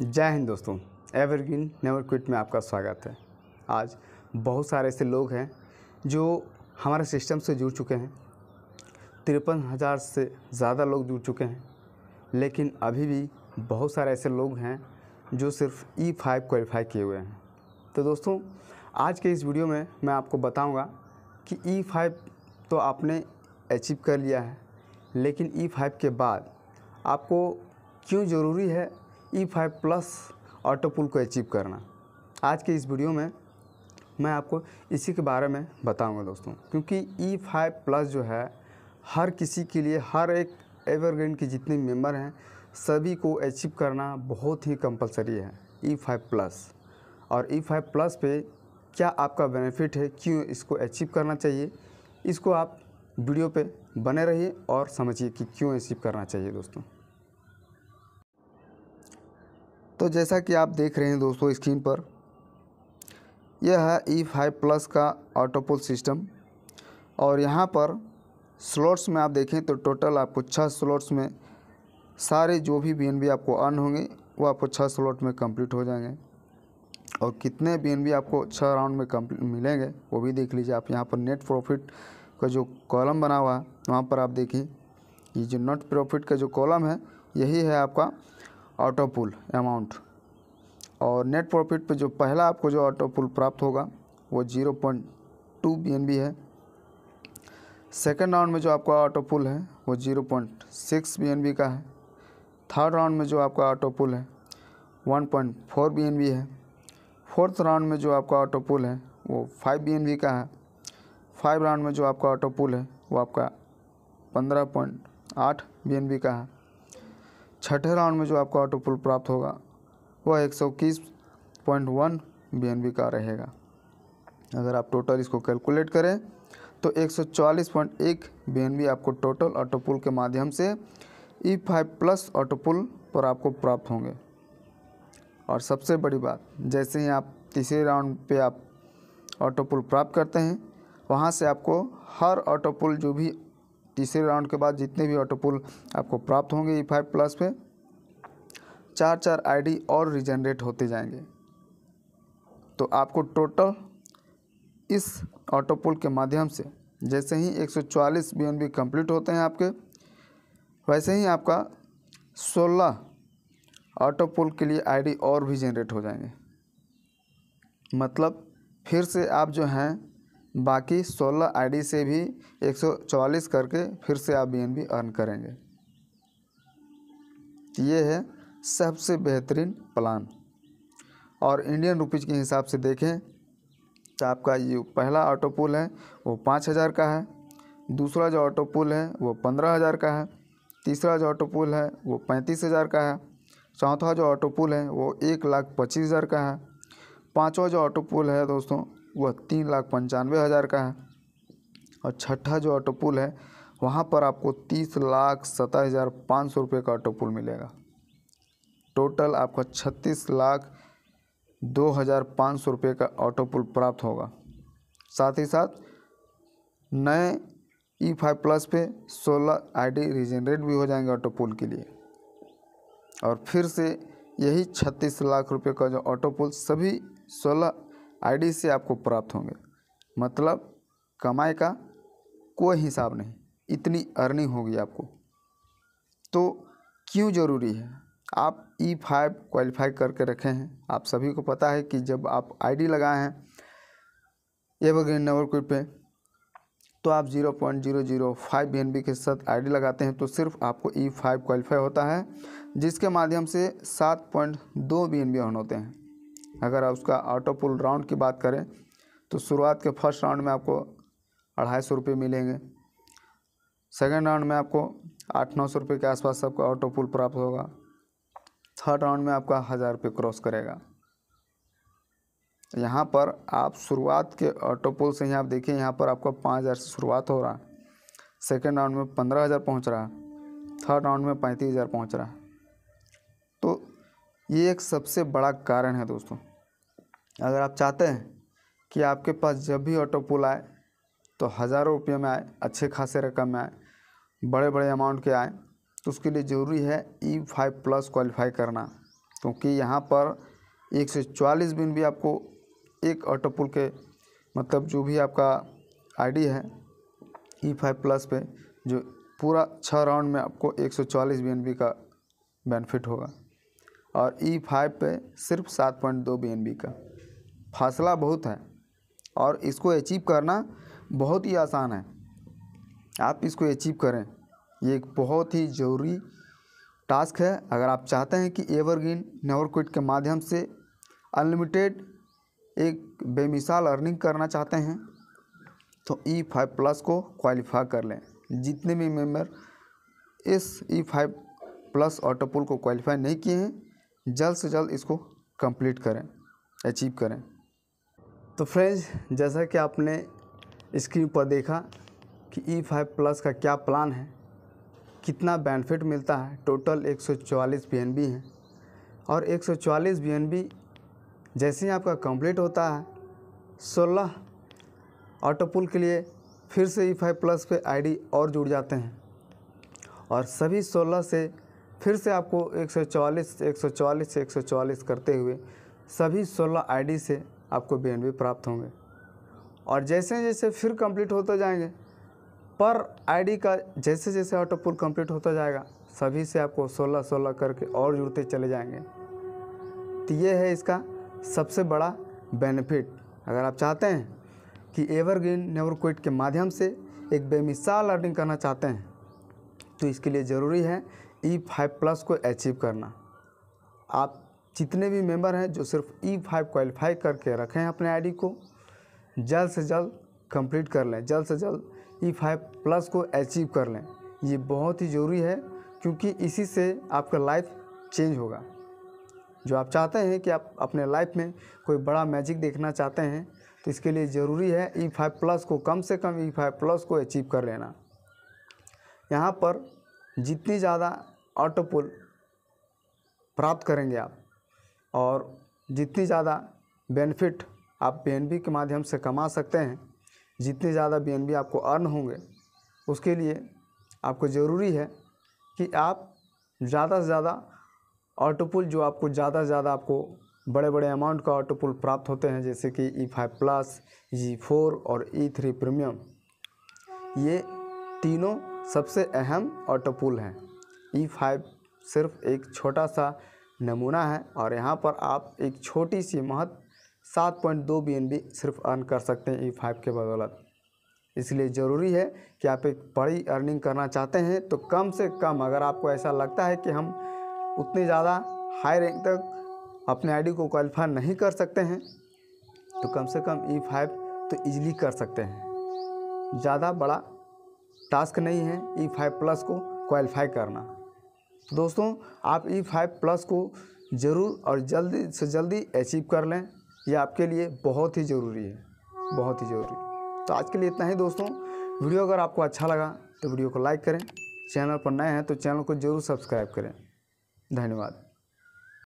जय हिंद दोस्तों evergreen never quit में आपका स्वागत है आज बहुत सारे ऐसे लोग हैं जो हमारे सिस्टम से जुड़ चुके हैं तिरपन हज़ार से ज़्यादा लोग जुड़ चुके हैं लेकिन अभी भी बहुत सारे ऐसे लोग हैं जो सिर्फ ई फाइव क्वालिफाई किए हुए हैं तो दोस्तों आज के इस वीडियो में मैं आपको बताऊँगा कि ई e फाइव तो आपने अचीव कर लिया है लेकिन ई e फाइव के बाद आपको क्यों ज़रूरी है E five plus auto pool को अचीव करना आज के इस वीडियो में मैं आपको इसी के बारे में बताऊंगा दोस्तों क्योंकि ई फाइव प्लस जो है हर किसी के लिए हर एक एवरग्रीन के जितने मेंबर हैं सभी को अचीव करना बहुत ही कंपलसरी है ई फाइव प्लस और ई फाइव प्लस पे क्या आपका बेनिफिट है क्यों इसको अचीव करना चाहिए इसको आप वीडियो पे बने रहिए और समझिए कि क्यों अचीव करना चाहिए दोस्तों तो जैसा कि आप देख रहे हैं दोस्तों स्क्रीन पर यह है ई फाइव प्लस का ऑटोपोल सिस्टम और यहाँ पर स्लॉट्स में आप देखें तो टोटल आपको छः स्लॉट्स में सारे जो भी बी आपको अर्न होंगे वो आपको छः स्लॉट में कंप्लीट हो जाएंगे और कितने बी आपको छः राउंड में कंप्लीट मिलेंगे वो भी देख लीजिए आप यहाँ पर नेट प्रॉफिट का जो कॉलम बना हुआ है वहाँ पर आप देखिए ये जो नेट प्रॉफिट का जो कॉलम है यही है आपका ऑटो पुल अमाउंट और नेट प्रॉफिट पे जो पहला आपको जो ऑटो पुल प्राप्त होगा वो जीरो पॉइंट टू बी है सेकेंड राउंड में जो आपका ऑटो पुल है वो जीरो पॉइंट सिक्स बी का है थर्ड राउंड में जो आपका ऑटो पुल है वन पॉइंट फोर बी है फोर्थ राउंड में जो आपका ऑटो पुल है वो फाइव बी का है फाइव राउंड में जो आपका ऑटो पुल है वो आपका पंद्रह पॉइंट आठ बी का है छठे राउंड में जो आपको ऑटो पुल प्राप्त होगा वह एक सौ इक्कीस point one B N B का रहेगा अगर आप टोटल इसको कैलकुलेट करें तो एक सौ चालीस पॉइंट एक बी एन बी आपको टोटल ऑटो पुल के माध्यम से E five plus auto pool पर आपको प्राप्त होंगे और सबसे बड़ी बात जैसे ही आप तीसरे राउंड पे आप ऑटो पुल प्राप्त करते हैं वहाँ से आपको हर ऑटो पुल जो भी तीसरे राउंड के बाद जितने भी ऑटो पुल आपको प्राप्त होंगे ई फाइव प्लस पे चार चार आईडी और रिजनरेट होते जाएंगे तो आपको टोटल इस ऑटो पुल के माध्यम से जैसे ही 144 बीएनबी कंप्लीट होते हैं आपके वैसे ही आपका 16 पुल के लिए आईडी और भी जनरेट हो जाएंगे मतलब फिर से आप जो हैं बाकी 16 आईडी से भी 144 करके फिर से आप बी अर्न करेंगे ये है सबसे बेहतरीन प्लान और इंडियन रुपीज़ के हिसाब से देखें तो आपका ये पहला ऑटो पुल है वो पाँच हज़ार का है दूसरा जो ऑटो पुल है वो पंद्रह हज़ार का है तीसरा जो ऑटो पुल है वो पैंतीस हज़ार का है चौथा जो ऑटो पुल है वो एक लाख पच्चीस हज़ार का है पाँचवा जो ऑटो पुल है दोस्तों वह तीन लाख पंचानवे हज़ार का है और छठा जो ऑटो पुल है वहाँ पर आपको तीस लाख सत्ताईस हज़ार पाँच सौ रुपये का ऑटो पुल मिलेगा टोटल आपका छत्तीस लाख दो हज़ार पाँच सौ रुपये का ऑटो पुल प्राप्त होगा साथ ही साथ नए ई फाइव प्लस पे सोलह आईडी रिजनरेट भी हो जाएंगे ऑटो पुल के लिए और फिर से यही छत्तीस लाख रुपए का जो ऑटो पुल सभी सोलह आईडी से आपको प्राप्त होंगे मतलब कमाई का कोई हिसाब नहीं इतनी अर्निंग होगी आपको तो क्यों ज़रूरी है आप ई फाइव क्वालिफाई करके रखे हैं आप सभी को पता है कि जब आप आईडी लगाए हैं एवरग्रीन नेवर पे तो आप zero zero zero point N B के साथ आईडी लगाते हैं तो सिर्फ आपको ई फाइव क्वालिफाई होता है जिसके माध्यम से सात पॉइंट एन बी ऑन होते हैं अगर आप उसका ऑटो पुल राउंड की बात करें तो शुरुआत के फर्स्ट राउंड में आपको अढ़ाई सौ रुपये मिलेंगे सेकेंड राउंड में आपको आठ नौ सौ रुपये के आसपास आपको ऑटो पुल प्राप्त होगा थर्ड राउंड में आपका हज़ार रुपये क्रॉस करेगा यहाँ पर आप शुरुआत के ऑटो पुल से ही आप देखिए यहाँ पर आपका पाँच हज़ार से शुरुआत हो रहा है सेकेंड राउंड में पंद्रह हज़ार पहुँच रहा है थर्ड राउंड में पैंतीस हज़ार पहुँच रहा है तो ये एक सबसे बड़ा कारण है दोस्तों अगर आप चाहते हैं कि आपके पास जब भी ऑटो पुल आए तो हज़ारों रुपये में आए अच्छे खासे रकम में आए बड़े बड़े अमाउंट के आए तो उसके लिए ज़रूरी है ई फाइव प्लस क्वालिफाई करना क्योंकि यहाँ पर एक से चालीस दिन भी आपको एक ऑटो पुल के मतलब जो भी आपका आईडी है ई फाइव प्लस पे जो पूरा छः राउंड में आपको एक सौ चालीस बी एन बी का बेनिफिट होगा और ई e फाइव पे सिर्फ सात पॉइंट दो बी एन बी का फासला बहुत है और इसको अचीव करना बहुत ही आसान है आप इसको अचीव करें ये एक बहुत ही ज़रूरी टास्क है अगर आप चाहते हैं कि एवरग्रीन नेवर क्विट के माध्यम से अनलिमिटेड एक बेमिसाल अर्निंग करना चाहते हैं तो ई फाइव प्लस को क्वालिफाई कर लें जितने भी मेम्बर इस ई फाइव प्लस ऑटोपुल को क्वालिफाई नहीं किए हैं जल्द से जल्द इसको कंप्लीट करें अचीव करें तो फ्रेंड्स जैसा कि आपने स्क्रीन पर देखा कि ई फाइव प्लस का क्या प्लान है कितना बेनिफिट मिलता है टोटल एक सौ चवालीस बी एन बी है और एक सौ चवालीस बी एन बी जैसे ही आपका कंप्लीट होता है सोलह ऑटोपुल के लिए फिर से ई फाइव प्लस पे आईडी और जुड़ जाते हैं और सभी सोलह से फिर से आपको एक सौ चवालीस एक सौ चवालीस एक सौ चवालीस करते हुए सभी सोलह आईडी से आपको बी प्राप्त होंगे और जैसे जैसे फिर कंप्लीट होते जाएंगे पर आईडी का जैसे जैसे ऑटोपुर कंप्लीट होता जाएगा सभी से आपको 16 16 करके और जुड़ते चले जाएंगे तो ये है इसका सबसे बड़ा बेनिफिट अगर आप चाहते हैं कि एवरग्रीन नेवर क्विट के माध्यम से एक बेमिसाल अर्निंग करना चाहते हैं तो इसके लिए ज़रूरी है ई फाइव प्लस को अचीव करना आप जितने भी मेंबर हैं जो सिर्फ ई फाइव क्वालिफाई करके रखें अपने आईडी को जल्द से जल्द कंप्लीट कर लें जल्द से जल्द ई फाइव प्लस को अचीव कर लें ये बहुत ही ज़रूरी है क्योंकि इसी से आपका लाइफ चेंज होगा जो आप चाहते हैं कि आप अपने लाइफ में कोई बड़ा मैजिक देखना चाहते हैं तो इसके लिए ज़रूरी है ई फाइव प्लस को कम से कम ई फाइव प्लस को अचीव कर लेना यहाँ पर जितनी ज़्यादा ऑटोपुल प्राप्त करेंगे आप और जितनी ज़्यादा बेनिफिट आप बी के माध्यम से कमा सकते हैं जितने ज़्यादा बी आपको अर्न होंगे उसके लिए आपको ज़रूरी है कि आप ज़्यादा से ज़्यादा ऑटोपुल जो आपको ज़्यादा से ज़्यादा आपको बड़े बड़े अमाउंट का ऑटोपुल प्राप्त होते हैं जैसे कि E five plus G four और ई थ्री प्रीमियम ये तीनों सबसे अहम ऑटोपुल हैं ई e फाइव सिर्फ एक छोटा सा नमूना है और यहाँ पर आप एक छोटी सी महत सात पॉइंट दो बी एन बी सिर्फ अर्न कर सकते हैं ई e फाइव के बदौलत इसलिए ज़रूरी है कि आप एक बड़ी अर्निंग करना चाहते हैं तो कम से कम अगर आपको ऐसा लगता है कि हम उतने ज़्यादा हाई रैंक तक अपने आईडी को क्वालिफाई नहीं कर सकते हैं तो कम से कम ई e फाइव तो ईजिली कर सकते हैं ज़्यादा बड़ा टास्क नहीं है ई फाइव प्लस को क्वालिफाई करना दोस्तों आप ई फाइव प्लस को ज़रूर और जल्दी से जल्दी अचीव कर लें यह आपके लिए बहुत ही ज़रूरी है बहुत ही ज़रूरी तो आज के लिए इतना ही दोस्तों वीडियो अगर आपको अच्छा लगा तो वीडियो को लाइक करें चैनल पर नए हैं तो चैनल को ज़रूर सब्सक्राइब करें धन्यवाद